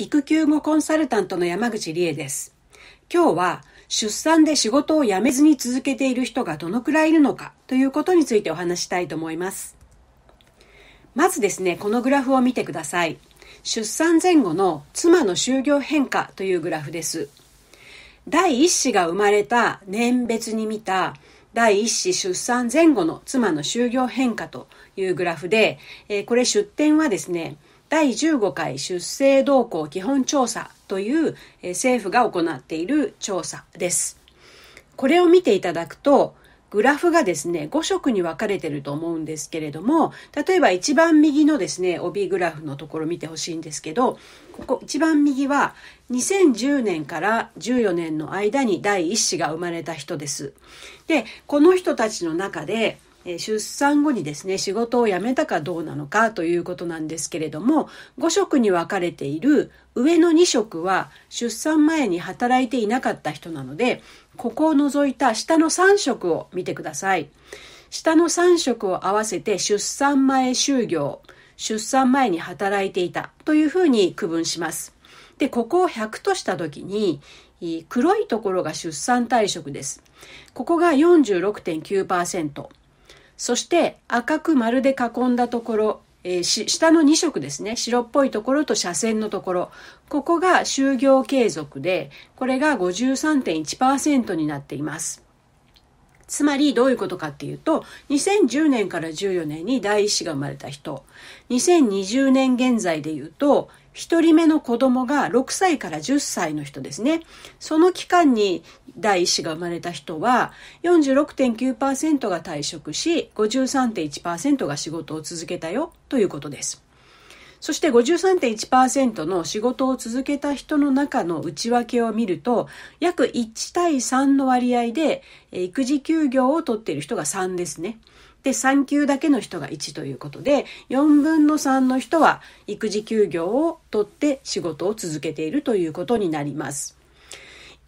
育休後コンサルタントの山口理恵です。今日は出産で仕事を辞めずに続けている人がどのくらいいるのかということについてお話したいと思います。まずですね、このグラフを見てください。出産前後の妻の就業変化というグラフです。第1子が生まれた年別に見た第1子出産前後の妻の就業変化というグラフで、えこれ出典はですね、第15回出生動向基本調査という政府が行っている調査です。これを見ていただくと、グラフがですね、5色に分かれてると思うんですけれども、例えば一番右のですね、帯グラフのところ見てほしいんですけど、ここ一番右は2010年から14年の間に第1子が生まれた人です。で、この人たちの中で、出産後にですね仕事を辞めたかどうなのかということなんですけれども5色に分かれている上の2色は出産前に働いていなかった人なのでここを除いた下の3色を見てください下の3色を合わせて出産前就業出産前に働いていたというふうに区分しますでここを100とした時に黒いところが出産退職ですここが46.9%そして赤く丸で囲んだところ、えー、下の2色ですね白っぽいところと斜線のところここが就業継続でこれが53.1%になっています。つまりどういうことかっていうと、2010年から14年に第一子が生まれた人、2020年現在で言うと、1人目の子供が6歳から10歳の人ですね。その期間に第一子が生まれた人は46.9%が退職し、53.1%が仕事を続けたよということです。そして53.1%の仕事を続けた人の中の内訳を見ると、約1対3の割合で、育児休業を取っている人が3ですね。で、3級だけの人が1ということで、4分の3の人は育児休業を取って仕事を続けているということになります。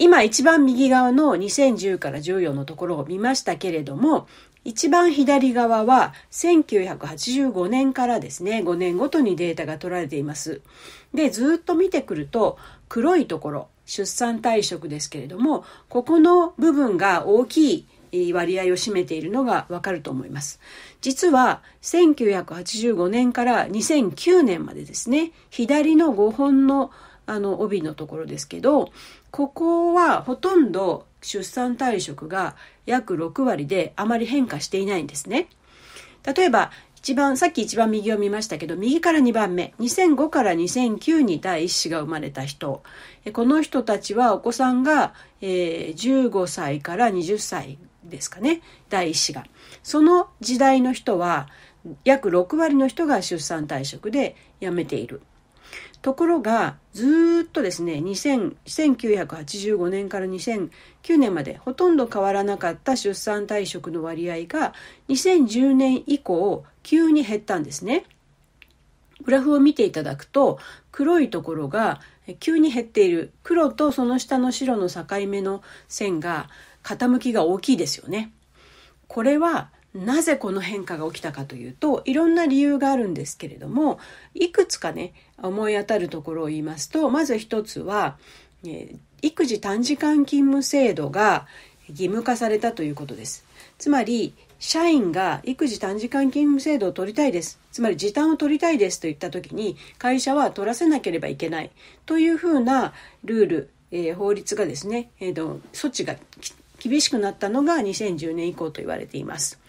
今一番右側の2010から14のところを見ましたけれども、一番左側は1985年からですね、5年ごとにデータが取られています。で、ずっと見てくると、黒いところ、出産退職ですけれども、ここの部分が大きい割合を占めているのがわかると思います。実は、1985年から2009年までですね、左の5本のあの帯のところですけど、ここはほとんど出産退職が約6割であまり変化していないんですね。例えば、一番、さっき一番右を見ましたけど、右から2番目、2005から2009に第1子が生まれた人。この人たちはお子さんが、えー、15歳から20歳ですかね、第1子が。その時代の人は、約6割の人が出産退職で辞めている。ところが、ずっとですね、2 0 0 1985年から2009年までほとんど変わらなかった出産退職の割合が2010年以降、急に減ったんですね。グラフを見ていただくと、黒いところが急に減っている。黒とその下の白の境目の線が傾きが大きいですよね。これはなぜこの変化が起きたかというといろんな理由があるんですけれどもいくつかね思い当たるところを言いますとまず一つは、え育児短時間勤務制度が義務化されたということです。つまり社員が育児短時間勤務制度を取りたいです。つまり時短を取りたいですと言った時に会社は取らせなければいけないというふうなルール、えー、法律がですね、えーと、措置が厳しくなったのが2010年以降と言われています。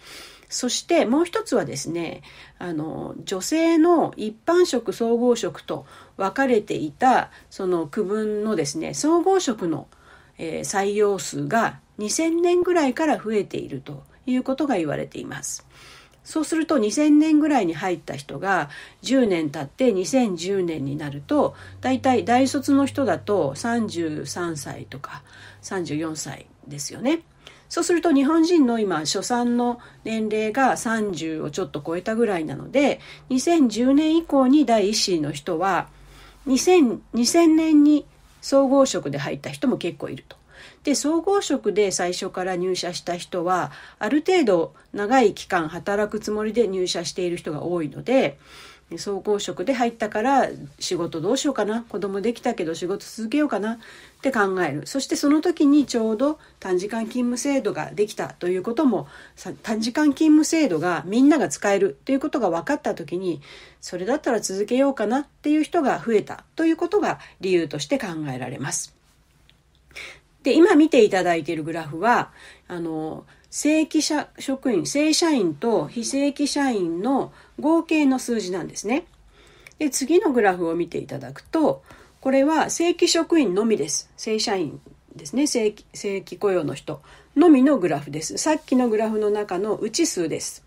そしてもう一つはですね、あの、女性の一般職、総合職と分かれていた、その区分のですね、総合職の、えー、採用数が2000年ぐらいから増えているということが言われています。そうすると2000年ぐらいに入った人が10年経って2010年になるとだいたい大卒の人だと33歳とか34歳ですよね。そうすると日本人の今初産の年齢が30をちょっと超えたぐらいなので2010年以降に第1子の人は 2000, 2000年に総合職で入った人も結構いると。で総合職で最初から入社した人はある程度長い期間働くつもりで入社している人が多いので総合職で入ったから仕事どうしようかな子供できたけど仕事続けようかなって考えるそしてその時にちょうど短時間勤務制度ができたということも短時間勤務制度がみんなが使えるということが分かった時にそれだったら続けようかなっていう人が増えたということが理由として考えられます。で、今見ていただいているグラフは、あの、正規社職員、正社員と非正規社員の合計の数字なんですね。で、次のグラフを見ていただくと、これは正規職員のみです。正社員ですね。正規正規雇用の人のみのグラフです。さっきのグラフの中の内数です。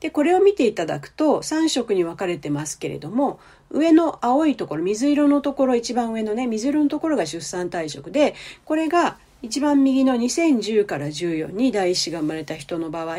で、これを見ていただくと3色に分かれてますけれども、上の青いところ、水色のところ、一番上のね、水色のところが出産退職で、これが一番右の2010から14に第子が生まれた人の場合、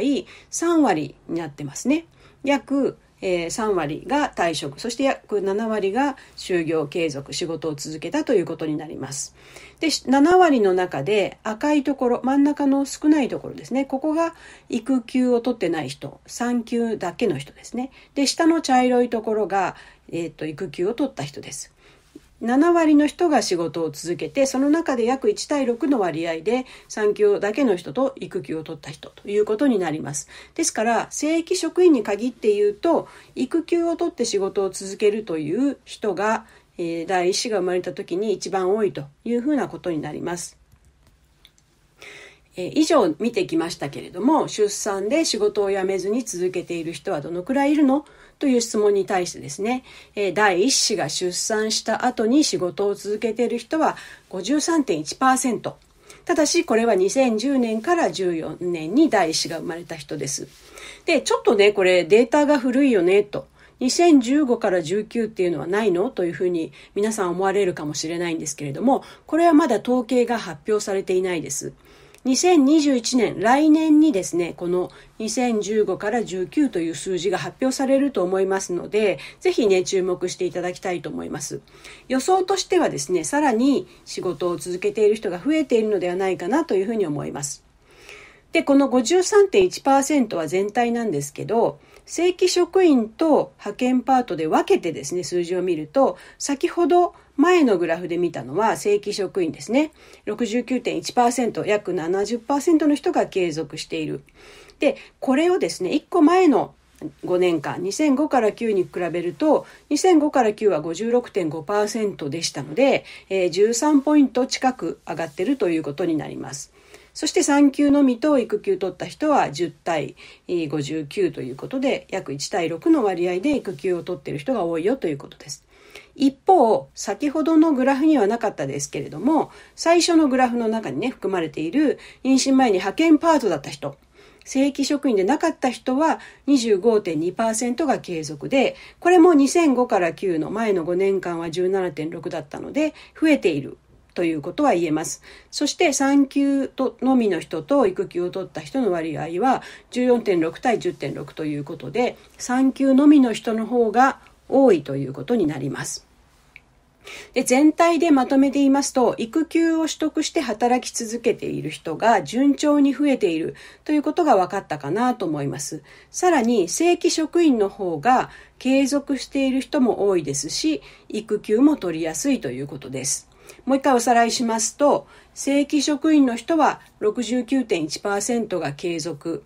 3割になってますね。約、えー、3割が退職、そして約7割が就業継続、仕事を続けたということになります。で、7割の中で赤いところ、真ん中の少ないところですね。ここが育休を取ってない人、産休だけの人ですね。で、下の茶色いところがえーと、育休を取った人です。7割の人が仕事を続けてその中で約1対6の割合で産休だけの人と育休を取った人ということになりますですから正規職員に限って言うと育休を取って仕事を続けるという人が、えー、第1子が生まれた時に一番多いというふうなことになります。えー、以上見てきましたけれども出産で仕事を辞めずに続けている人はどのくらいいるのという質問に対してですね、え第1子が出産した後に仕事を続けている人は53.1%。ただし、これは2010年から14年に第1子が生まれた人です。で、ちょっとね、これデータが古いよね、と。2015から19っていうのはないのというふうに皆さん思われるかもしれないんですけれども、これはまだ統計が発表されていないです。2021年、来年にですね、この2015から19という数字が発表されると思いますので、ぜひね、注目していただきたいと思います。予想としてはですね、さらに仕事を続けている人が増えているのではないかなというふうに思います。で、この53.1%は全体なんですけど、正規職員と派遣パートで分けてですね、数字を見ると、先ほど前のグラフで見たのは正規職員ですね。69.1%、約70%の人が継続している。で、これをですね、1個前の5年間2005から9に比べると2005から9は56.5%でしたので、13ポイント近く上がってるということになります。そして産休のみと育休取った人は10対59ということで、約1対6の割合で育休を取っている人が多いよということです。一方、先ほどのグラフにはなかったですけれども、最初のグラフの中にね、含まれている妊娠前に派遣パートだった人、正規職員でなかった人は25.2%が継続で、これも2005から9の前の5年間は17.6だったので、増えているということは言えます。そして産休とのみの人と育休を取った人の割合は14.6対10.6ということで産休のみの人の方が多いということになります。で全体でまとめて言いますと育休を取得して働き続けている人が順調に増えているということが分かったかなと思いますさらに正規職員の方が継続している人も多いですし育休も取りやすいということですもう一回おさらいしますと、正規職員の人は69.1%が継続。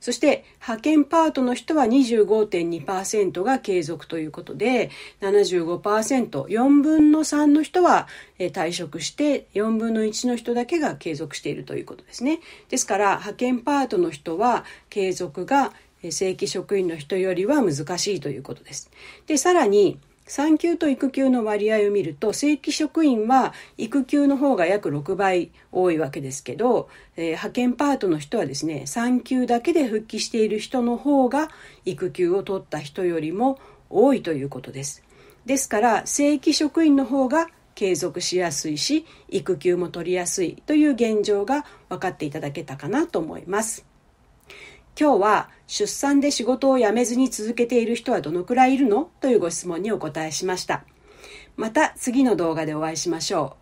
そして派遣パートの人は25.2%が継続ということで、75%、4分の3の人は退職して、4分の1の人だけが継続しているということですね。ですから、派遣パートの人は継続が正規職員の人よりは難しいということです。で、さらに、産休と育休の割合を見ると正規職員は育休の方が約6倍多いわけですけど、えー、派遣パートの人はですね産休だけで復帰している人の方が育休を取った人よりも多いということです。ですから正規職員の方が継続しやすいし育休も取りやすいという現状が分かっていただけたかなと思います。今日は出産で仕事を辞めずに続けている人はどのくらいいるのというご質問にお答えしました。また次の動画でお会いしましょう。